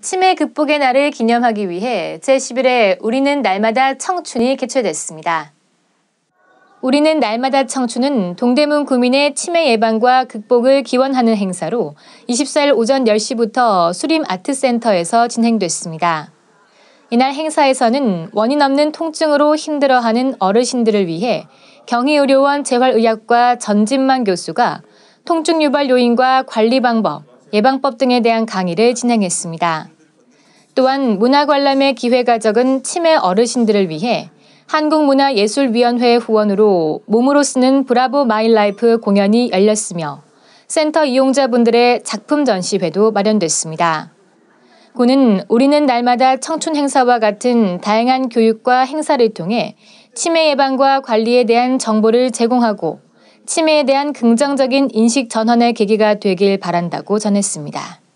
치매 극복의 날을 기념하기 위해 제11회 우리는 날마다 청춘이 개최됐습니다. 우리는 날마다 청춘은 동대문 구민의 치매 예방과 극복을 기원하는 행사로 24일 오전 10시부터 수림 아트센터에서 진행됐습니다. 이날 행사에서는 원인 없는 통증으로 힘들어하는 어르신들을 위해 경희의료원 재활의학과 전진만 교수가 통증 유발 요인과 관리 방법, 예방법 등에 대한 강의를 진행했습니다. 또한 문화관람의 기회가 적은 치매 어르신들을 위해 한국문화예술위원회 후원으로 몸으로 쓰는 브라보 마일라이프 공연이 열렸으며 센터 이용자분들의 작품 전시회도 마련됐습니다. 고는 우리는 날마다 청춘 행사와 같은 다양한 교육과 행사를 통해 치매 예방과 관리에 대한 정보를 제공하고 치매에 대한 긍정적인 인식 전환의 계기가 되길 바란다고 전했습니다.